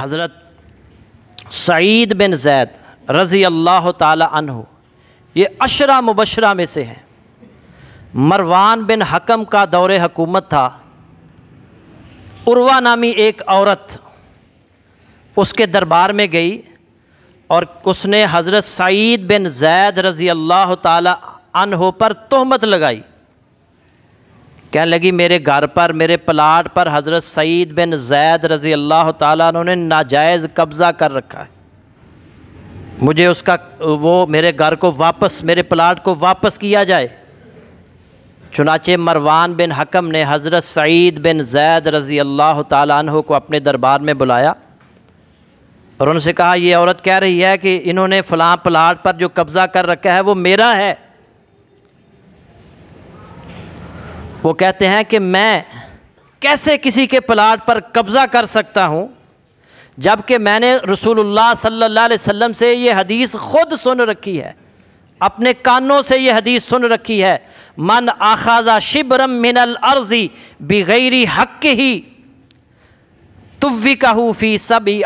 हज़रत सईद बिन जैद रज़ी अल्लाह तह ये अशरा मुबशरा में से हैं मरवान बिन हकम का दौर हकूमत था उर्वा नामी एक औरत उसके दरबार में गई और उसने हज़रत सईद बिन जैद रज़ी अल्लाह तह पर तहमत लगाई कहने लगी मेरे घर पर मेरे प्लाट पर हज़रत सईद बिन जैद रज़ी अल्लाह तु ने नाजायज़ कब्ज़ा कर रखा है मुझे उसका वो मेरे घर को वापस मेरे प्लाट को वापस किया जाए चुनाचे मरवान बिन हकम ने हज़रत सईद बिन जैद रज़ी अल्लाह तु को अपने दरबार में बुलाया और उनसे कहा यह औरत कह रही है कि इन्होंने फ़लाँ प्लाट पर जो कब्ज़ा कर रखा है वो मेरा है वो कहते हैं कि मैं कैसे किसी के प्लाट पर कब्ज़ा कर सकता हूँ जबकि मैंने रसूलुल्लाह सल्लल्लाहु अलैहि वसल्लम से ये हदीस ख़ुद सुन रखी है अपने कानों से ये हदीस सुन रखी है मन आखाजा शिबरम मिनल अर्जी बिगैरी हक ही तुव्वी हूफी सभी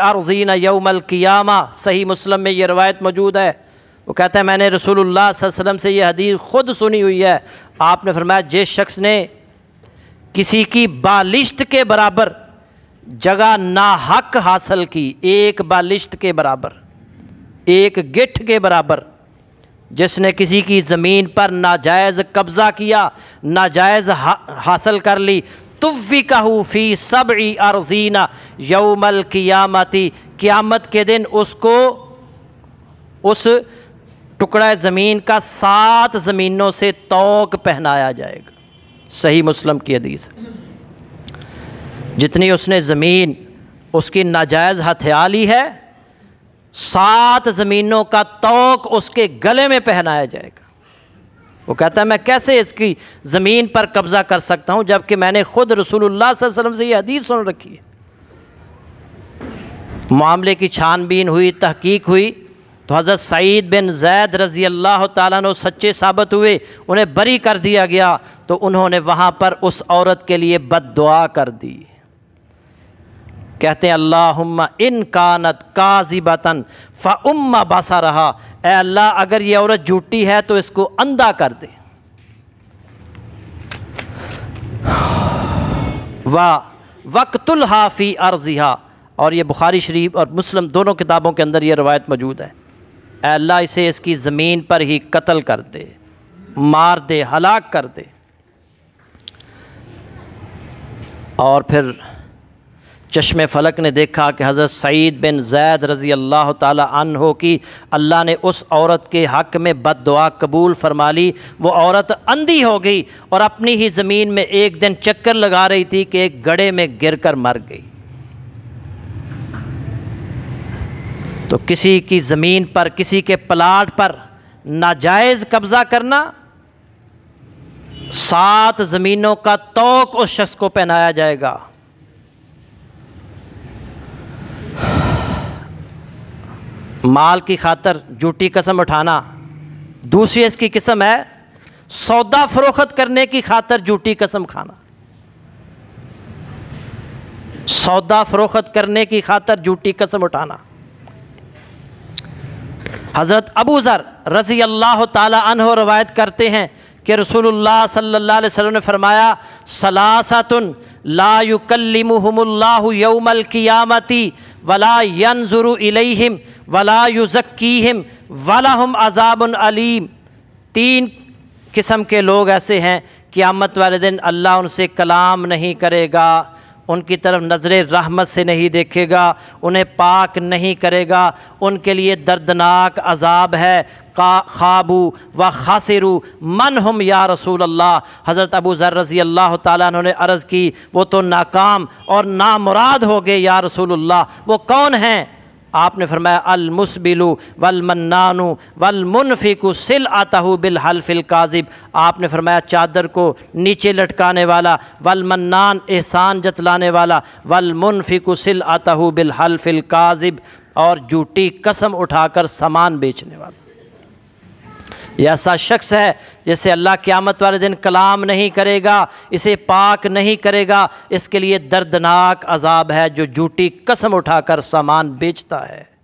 न यौमल कियामा सही मुस्लिम में ये रवायत मौजूद है वो कहता है मैंने रसूलुल्लाह वसल्लम से ये हदीस ख़ुद सुनी हुई है आपने फरमाया जिस शख्स ने किसी की बालिश्त के बराबर जगह ना हक हासिल की एक बालिश्त के बराबर एक गिठ के बराबर जिसने किसी की ज़मीन पर नाजायज़ कब्ज़ा किया नाजायज़ हा, हासिल कर ली तुफ़ी कहूफ़ी सब अर्जीना यौमल क़ियामती क़ियामत के दिन उसको उस टुकड़ा ज़मीन का सात ज़मीनों से तोक पहनाया जाएगा सही मुस्लिम की हदीस है जितनी उसने ज़मीन उसकी नाजायज़ हथिया ली है सात ज़मीनों का तोक उसके गले में पहनाया जाएगा वो कहता है मैं कैसे इसकी ज़मीन पर कब्ज़ा कर सकता हूँ जबकि मैंने ख़ुद रसूलुल्लाह वसल्लम से ये हदीस सुन रखी है मामले की छानबीन हुई तहकीक हुई तो हज़रत सईद बिन जैद रज़ी अल्लाह तु सच्चे साबित हुए उन्हें बरी कर दिया गया तो उन्होंने वहाँ पर उस औरत के लिए बद दुआ कर दी कहते हैं अल्लाह इन कानत काजिबतन फ़म्मा बासा रहा ए अल्लाह अगर ये औरत झूठी है तो इसको अंधा कर दे वाह वक्तुल हाफ़ी अर्जिहा और ये बुखारी शरीफ और मुस्लिम दोनों किताबों के अंदर ये रवायत मौजूद है अल्लाह इसे इसकी ज़मीन पर ही कत्ल कर दे मार दे हलाक कर दे और फिर चश्मे फलक ने देखा कि हज़रत सईद बिन जैद रज़ी अल्लाह तन हो कि अल्लाह ने उस औरत के हक़ में बद दुआ कबूल फरमा ली वो औरत अंधी हो गई और अपनी ही ज़मीन में एक दिन चक्कर लगा रही थी कि एक गड़े में गिर कर मर गई तो किसी की ज़मीन पर किसी के प्लाट पर नाजायज़ कब्ज़ा करना सात ज़मीनों का तोक उस शख्स को पहनाया जाएगा माल की खातर झूठी कसम उठाना दूसरी इसकी किस्म है सौदा फरोख्त करने की खातर झूठी कसम खाना सौदा फरोख्त करने की खातर झूठी कसम उठाना हज़रत अबू ज़र रज़ी अल्लाह तन रवायत करते हैं कि रसूलुल्लाह सल्लल्लाहु अलैहि वसल्लम ने फरमाया सलासतुन ला युकल्लिमुहुमुल्लाहु यौमल कियामती वला यनजुरु इलैहिम वला युज़क्कीहिम वलाहुम अजाबुन अलीम तीन किस्म के लोग ऐसे हैं क़ियामत वाले दिन अल्लाह उनसे कलाम नहीं करेगा उनकी तरफ नज़र रहमत से नहीं देखेगा उन्हें पाक नहीं करेगा उनके लिए दर्दनाक अजाब है का खाबू व ख़ासिरु मन हम या रसूल अल्लाह हज़रत अबू ज़र रज़ी अल्लाह तु उन्होंने अर्ज़ की वो तो नाकाम और नामुराद हो गए या रसूल वो कौन हैं आपने फरमाया अलमुसबिलु वलमन्नानु वलमुनफिकु सिल आताहु बिल हल्फिल काजिब आपने फरमाया चादर को नीचे लटकाने वाला वलमन्नान एहसान जतलाने वाला वलमुनफिकु सिल आताहु बिल हल्फिल काजिब और झूठी कसम उठाकर सामान बेचने वाला यह ऐसा शख्स है जैसे अल्लाह क़्यामत वाले दिन कलाम नहीं करेगा इसे पाक नहीं करेगा इसके लिए दर्दनाक अजाब है जो झूठी कसम उठाकर सामान बेचता है